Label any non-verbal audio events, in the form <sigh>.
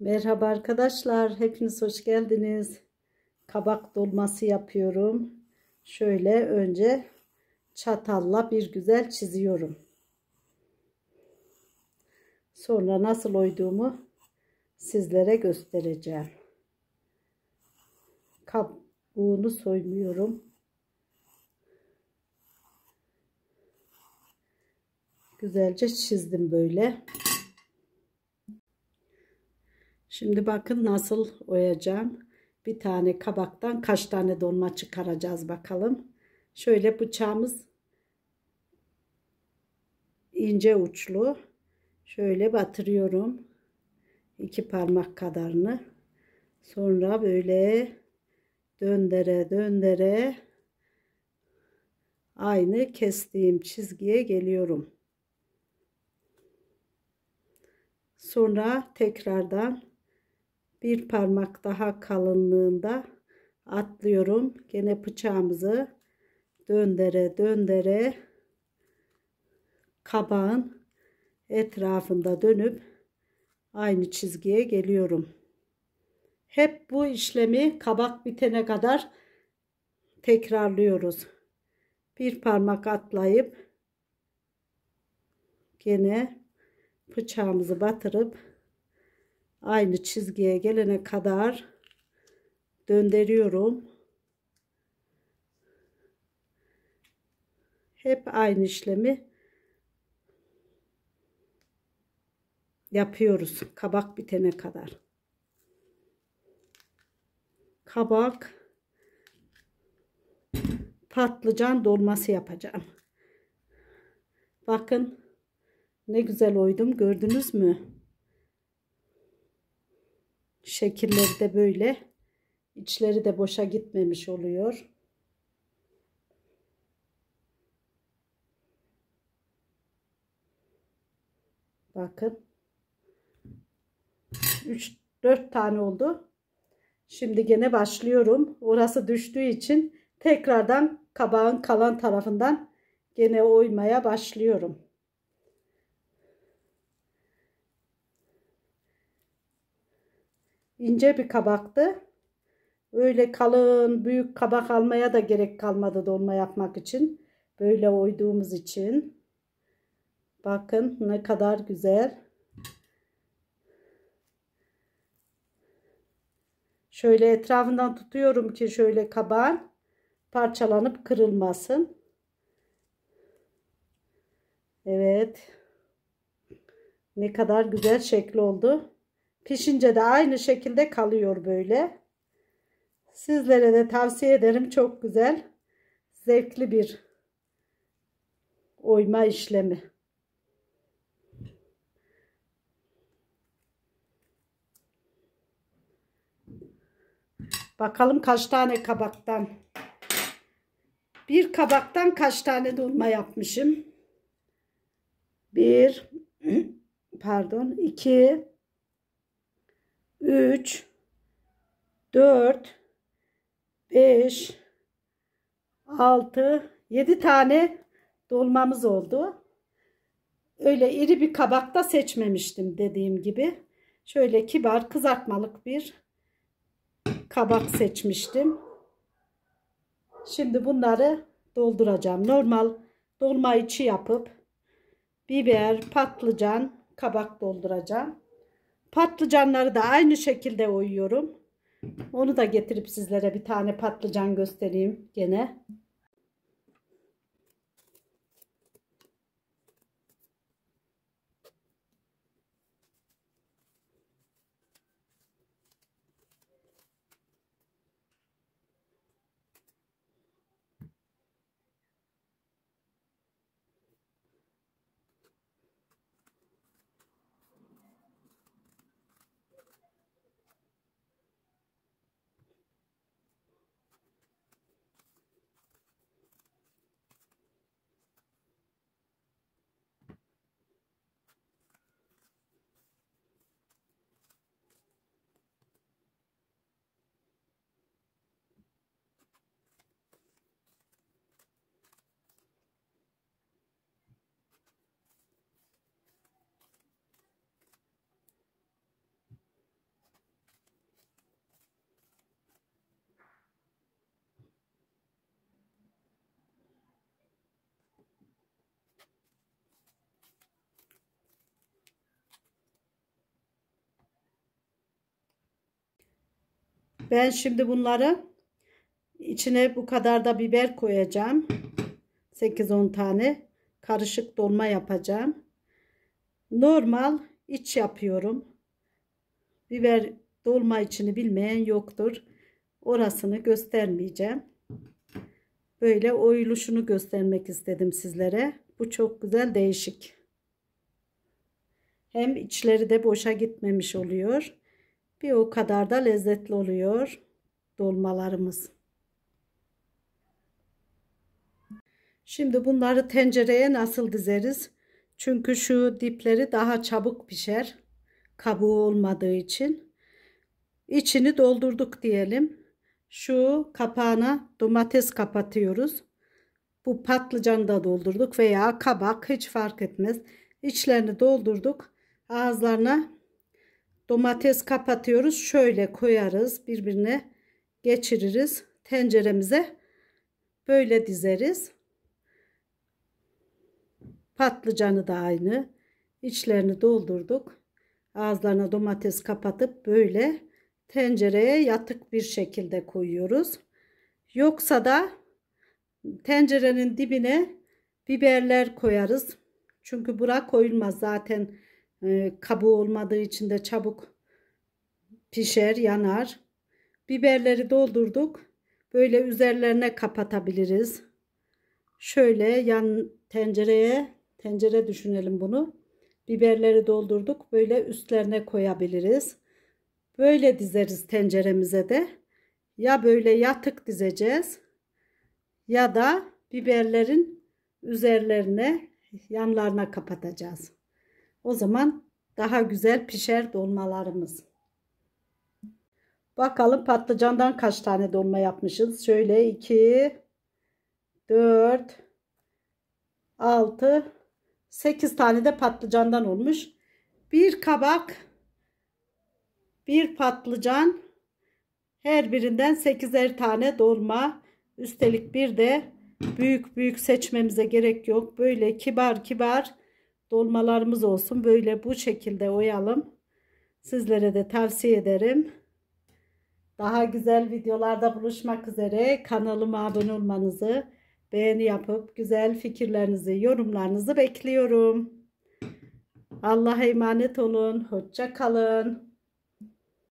Merhaba arkadaşlar. Hepiniz hoş geldiniz. Kabak dolması yapıyorum. Şöyle önce çatalla bir güzel çiziyorum. Sonra nasıl oyduğumu sizlere göstereceğim. Kabuğunu soymuyorum. Güzelce çizdim böyle. Böyle. Şimdi bakın nasıl oyacağım. Bir tane kabaktan kaç tane dolma çıkaracağız bakalım. Şöyle bıçağımız ince uçlu. Şöyle batırıyorum. iki parmak kadarını. Sonra böyle döndere döndere aynı kestiğim çizgiye geliyorum. Sonra tekrardan bir parmak daha kalınlığında atlıyorum. Gene bıçağımızı döndere döndere kabağın etrafında dönüp aynı çizgiye geliyorum. Hep bu işlemi kabak bitene kadar tekrarlıyoruz. Bir parmak atlayıp gene bıçağımızı batırıp aynı çizgiye gelene kadar döndürüyorum. Hep aynı işlemi yapıyoruz kabak bitene kadar. Kabak patlıcan dolması yapacağım. Bakın ne güzel oydum gördünüz mü? Şekilleri de böyle. İçleri de boşa gitmemiş oluyor. Bakın. 3 4 tane oldu. Şimdi gene başlıyorum. Orası düştüğü için tekrardan kabağın kalan tarafından gene oymaya başlıyorum. ince bir kabaktı. Öyle kalın büyük kabak almaya da gerek kalmadı dolma yapmak için. Böyle oyduğumuz için. Bakın ne kadar güzel. Şöyle etrafından tutuyorum ki şöyle kabağın parçalanıp kırılmasın. Evet. Ne kadar güzel şekli oldu. Pişince de aynı şekilde kalıyor böyle. Sizlere de tavsiye ederim. Çok güzel, zevkli bir oyma işlemi. Bakalım kaç tane kabaktan. Bir kabaktan kaç tane dolma yapmışım. Bir, <clears throat> pardon, iki, 3 4 5 6 7 tane dolmamız oldu. Öyle iri bir kabakta seçmemiştim dediğim gibi. Şöyle kibar kızartmalık bir kabak seçmiştim. Şimdi bunları dolduracağım. Normal dolma içi yapıp biber, patlıcan, kabak dolduracağım. Patlıcanları da aynı şekilde oyuyorum. Onu da getirip sizlere bir tane patlıcan göstereyim gene. Ben şimdi bunları içine bu kadar da biber koyacağım. 8-10 tane karışık dolma yapacağım. Normal iç yapıyorum. Biber dolma içini bilmeyen yoktur. Orasını göstermeyeceğim. Böyle oyuluşunu göstermek istedim sizlere. Bu çok güzel değişik. Hem içleri de boşa gitmemiş oluyor. Bir o kadar da lezzetli oluyor dolmalarımız. Şimdi bunları tencereye nasıl dizeriz? Çünkü şu dipleri daha çabuk pişer. Kabuğu olmadığı için. İçini doldurduk diyelim. Şu kapağına domates kapatıyoruz. Bu patlıcan da doldurduk veya kabak hiç fark etmez. İçlerini doldurduk. Ağızlarına Domates kapatıyoruz. Şöyle koyarız. Birbirine geçiririz. Tenceremize böyle dizeriz. Patlıcanı da aynı. içlerini doldurduk. Ağızlarına domates kapatıp böyle tencereye yatık bir şekilde koyuyoruz. Yoksa da tencerenin dibine biberler koyarız. Çünkü bura koyulmaz zaten e, ee, kabuğu olmadığı için de çabuk pişer, yanar. Biberleri doldurduk. Böyle üzerlerine kapatabiliriz. Şöyle yan tencereye, tencere düşünelim bunu. Biberleri doldurduk. Böyle üstlerine koyabiliriz. Böyle dizeriz tenceremize de. Ya böyle yatık dizeceğiz ya da biberlerin üzerlerine yanlarına kapatacağız. O zaman daha güzel pişer dolmalarımız. Bakalım patlıcandan kaç tane dolma yapmışız. Şöyle 2, 4, 6, 8 tane de patlıcandan olmuş. Bir kabak, bir patlıcan, her birinden 8'er tane dolma. Üstelik bir de büyük büyük seçmemize gerek yok. Böyle kibar kibar dolmalarımız olsun. Böyle bu şekilde oyalım. Sizlere de tavsiye ederim. Daha güzel videolarda buluşmak üzere kanalıma abone olmanızı, beğeni yapıp güzel fikirlerinizi, yorumlarınızı bekliyorum. Allah'a emanet olun. Hoşça kalın.